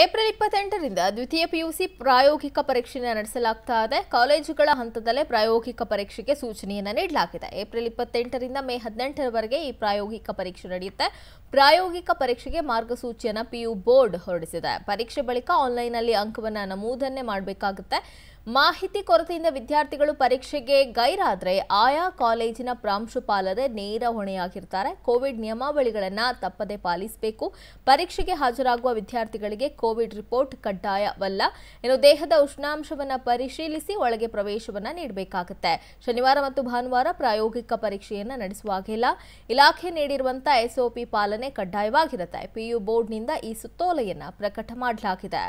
April ಇಪ್ಪತ್ತೆಂಟರಿಂದ ದ್ವಿತೀಯ PUC ಪ್ರಾಯೋಗಿಕ ಪರೀಕ್ಷೆಯನ್ನು ನಡೆಸಲಾಗ್ತಾ ಇದೆ ಕಾಲೇಜುಗಳ ಹಂತದಲ್ಲೇ ಪ್ರಾಯೋಗಿಕ ಪರೀಕ್ಷೆಗೆ ಸೂಚನೆಯನ್ನು ನೀಡಲಾಗಿದೆ ಏಪ್ರಿಲ್ ಇಪ್ಪತ್ತೆಂಟರಿಂದ ಮೇ ಹದಿನೆಂಟರವರೆಗೆ ಈ ಪ್ರಾಯೋಗಿಕ ಪರೀಕ್ಷೆ ನಡೆಯುತ್ತೆ ಪ್ರಾಯೋಗಿಕ ಪರೀಕ್ಷೆಗೆ ಮಾರ್ಗಸೂಚಿಯನ್ನು ಪಿಯು ಬೋರ್ಡ್ ಹೊರಡಿಸಿದೆ ಪರೀಕ್ಷೆ ಬಳಿಕ ಆನ್ಲೈನ್ನಲ್ಲಿ ಅಂಕವನ್ನು ನಮೂದನ್ನೇ ಮಾಡಬೇಕಾಗುತ್ತೆ ಮಾಹಿತಿ ಕೊರತೆಯಿಂದ ವಿದ್ಯಾರ್ಥಿಗಳು ಪರೀಕ್ಷೆಗೆ ಗೈರಾದರೆ ಆಯಾ ಕಾಲೇಜಿನ ಪ್ರಾಂಶುಪಾಲರೇ ನೇರ ಹೊಣೆಯಾಗಿರ್ತಾರೆ ಕೋವಿಡ್ ನಿಯಮಾವಳಿಗಳನ್ನು ತಪ್ಪದೆ ಪಾಲಿಸಬೇಕು ಪರೀಕ್ಷೆಗೆ ಹಾಜರಾಗುವ ವಿದ್ಯಾರ್ಥಿಗಳಿಗೆ ಕೋವಿಡ್ ರಿಪೋರ್ಟ್ ಕಡ್ಡಾಯವಲ್ಲ ಇನ್ನು ದೇಹದ ಉಷ್ಣಾಂಶವನ್ನು ಪರಿಶೀಲಿಸಿ ಒಳಗೆ ಪ್ರವೇಶವನ್ನು ನೀಡಬೇಕಾಗುತ್ತೆ ಶನಿವಾರ ಮತ್ತು ಭಾನುವಾರ ಪ್ರಾಯೋಗಿಕ ಪರೀಕ್ಷೆಯನ್ನು ನಡೆಸುವಾಗಿಲ್ಲ ಇಲಾಖೆ ನೀಡಿರುವಂತಹ ಎಸ್ಒಪಿ ಪಾಲನೆ ಕಡ್ಡಾಯವಾಗಿರುತ್ತೆ ಪಿಯು ಬೋರ್ಡ್ನಿಂದ ಈ ಸುತ್ತೋಲೆಯನ್ನು ಪ್ರಕಟ ಮಾಡಲಾಗಿದೆ